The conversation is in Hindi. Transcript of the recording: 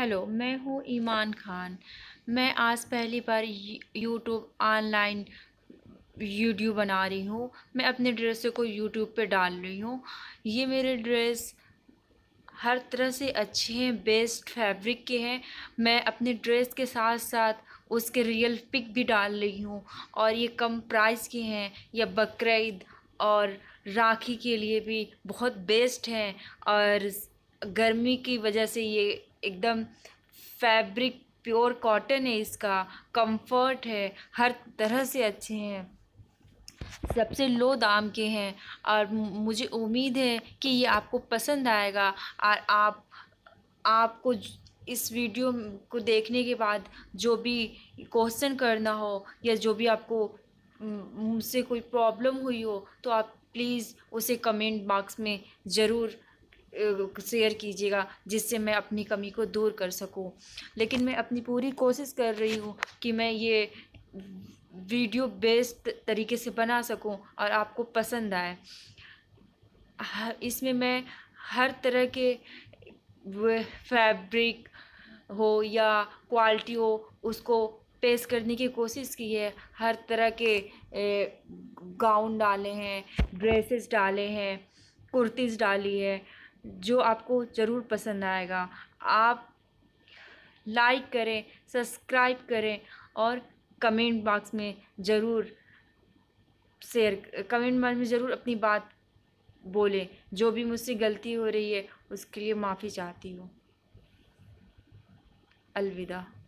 हेलो मैं हूँ ईमान खान मैं आज पहली बार यूट्यूब ऑनलाइन वीडियो बना रही हूँ मैं अपने ड्रेस को यूट्यूब पे डाल रही हूँ ये मेरे ड्रेस हर तरह से अच्छे हैं बेस्ट फैब्रिक के हैं मैं अपने ड्रेस के साथ साथ उसके रियल पिक भी डाल रही हूँ और ये कम प्राइस के हैं या बकर और राखी के लिए भी बहुत बेस्ट हैं और गर्मी की वजह से ये एकदम फैब्रिक प्योर कॉटन है इसका कंफर्ट है हर तरह से अच्छे हैं सबसे लो दाम के हैं और मुझे उम्मीद है कि ये आपको पसंद आएगा और आप आपको इस वीडियो को देखने के बाद जो भी क्वेश्चन करना हो या जो भी आपको मुझसे कोई प्रॉब्लम हुई हो तो आप प्लीज़ उसे कमेंट बॉक्स में ज़रूर शेयर कीजिएगा जिससे मैं अपनी कमी को दूर कर सकूं लेकिन मैं अपनी पूरी कोशिश कर रही हूँ कि मैं ये वीडियो बेस्ड तरीके से बना सकूं और आपको पसंद आए इसमें मैं हर तरह के फैब्रिक हो या क्वालिटी हो उसको पेश करने की कोशिश की है हर तरह के गाउन डाले हैं ड्रेसेस डाले हैं कुर्तीज़ डाली है जो आपको ज़रूर पसंद आएगा आप लाइक करें सब्सक्राइब करें और कमेंट बॉक्स में ज़रूर शेयर कमेंट बॉक्स में ज़रूर अपनी बात बोलें जो भी मुझसे गलती हो रही है उसके लिए माफ़ी चाहती हूँ अलविदा